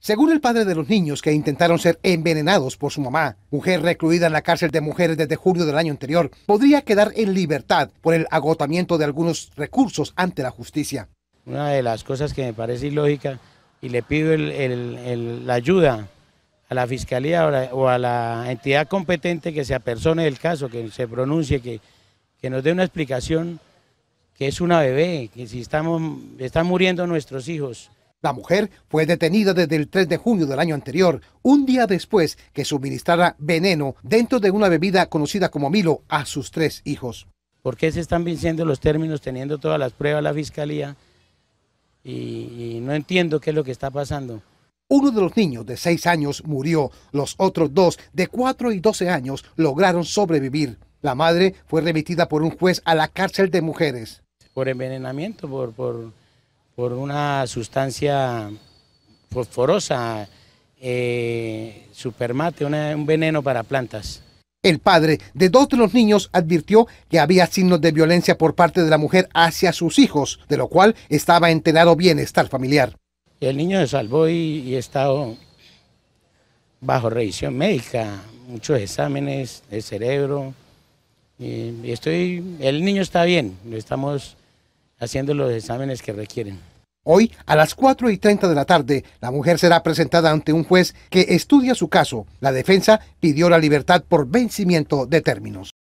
Según el padre de los niños que intentaron ser envenenados por su mamá, mujer recluida en la cárcel de mujeres desde julio del año anterior, podría quedar en libertad por el agotamiento de algunos recursos ante la justicia. Una de las cosas que me parece ilógica y le pido la ayuda a la fiscalía o, a la entidad competente que se apersone del caso, que se pronuncie, que, que nos dé una explicación que es una bebé, que si estamos, están muriendo nuestros hijos la mujer fue detenida desde el 3 de junio del año anterior, un día después que suministrara veneno dentro de una bebida conocida como Milo a sus tres hijos. ¿Por qué se están venciendo los términos teniendo todas las pruebas la fiscalía? Y, no entiendo qué es lo que está pasando. Uno de los niños de seis años murió, los otros dos de 4 y 12 años lograron sobrevivir. La madre fue remitida por un juez a la cárcel de mujeres. Por envenenamiento, por por una sustancia fosforosa, eh, supermate, un veneno para plantas. El padre de dos de los niños advirtió que había signos de violencia por parte de la mujer hacia sus hijos, de lo cual estaba enterado bienestar familiar. El niño se salvó y, y estado bajo revisión médica, muchos exámenes de cerebro. Y, estoy, el niño está bien, lo estamos haciendo los exámenes que requieren. Hoy, a las 4 y 30 de la tarde, la mujer será presentada ante un juez que estudia su caso. La defensa pidió la libertad por vencimiento de términos.